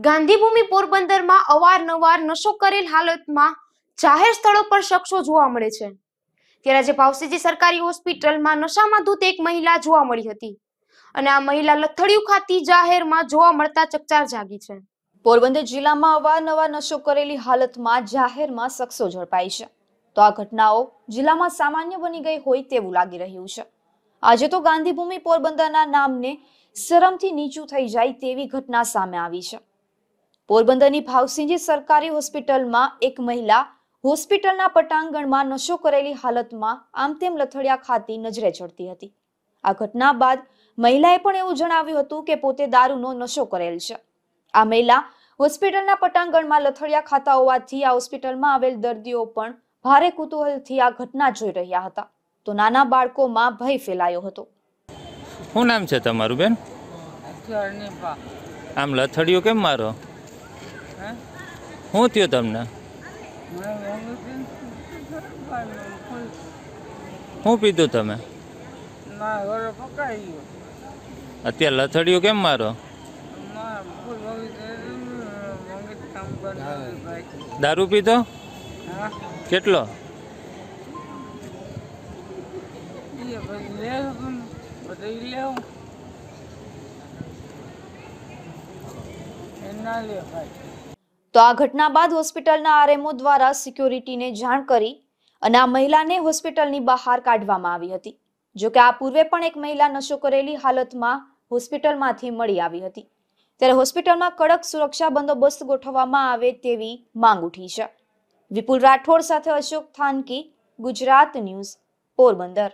ગાંધીભૂમિ પોરબંદરમાં અવારનવાર નશો કરેલ હાલતમાં જાહેર સ્થળો પર શખ્સો જોવા મળે છે ત્યારે આજે ભાવસીજી સરકારી હોસ્પિટલમાં નશામાં ધૂત એક મહિલા જોવા મળી હતી અને આ મહિલા લથડિયું ખાતી જાહેરમાં જોવા મળતા ચકચાર જાગી છે પોરબંદર જિલ્લામાં અવારનવાર નશો કરેલી હાલતમાં જાહેરમાં શખ્સો ઝડપાઈ છે તો આ ઘટનાઓ જિલ્લામાં સામાન્ય બની ગઈ હોય તેવું લાગી રહ્યું છે આજે તો ગાંધીભૂમિ પોરબંદરના નામને શરમથી નીચું થઈ જાય તેવી ઘટના સામે આવી છે પોરબંદરની ભાવસિંહજી સરકારી હોસ્પિટલમાં એક મહિલા હોસ્પિટલના પટાંગણમાં નશો કરેલી હાલતમાં આમ તેમ લથડિયા ખાતી નજરે ચડતી હતી આ ઘટના બાદ મહિલાએ પણ એવું જણાવ્યું હતું કે પોતે દારૂનો નશો કરેલ છે આ મહિલા હોસ્પિટલના પટાંગણમાં લથડિયા ખાતા હોવાથી આ હોસ્પિટલમાં આવેલ દર્દીઓ પણ ભારે કુતૂહલથી આ ઘટના જોઈ રહ્યા હતા તો નાના બાળકોમાં ભય ફેલાયો હતો શું નામ છે તમારું બેન આમ લથડિયો કેમ મારો શું થયું તમને શું પીધું તમે અત્યારે લથડિયું કેમ મારો દારૂ પીધો કેટલો ના લે ભાઈ તો આ ઘટના બાદ હોસ્પિટલના આરએમઓ દ્વારા સિક્યોરિટીને જાણ કરી અને આ મહિલાને હોસ્પિટલની બહાર કાઢવામાં આવી હતી જોકે આ પૂર્વે પણ એક મહિલા નશો કરેલી હાલતમાં હોસ્પિટલમાંથી મળી આવી હતી ત્યારે હોસ્પિટલમાં કડક સુરક્ષા બંદોબસ્ત ગોઠવવામાં આવે તેવી માંગ ઉઠી છે વિપુલ રાઠોડ સાથે અશોક થાનકી ગુજરાત ન્યૂઝ પોરબંદર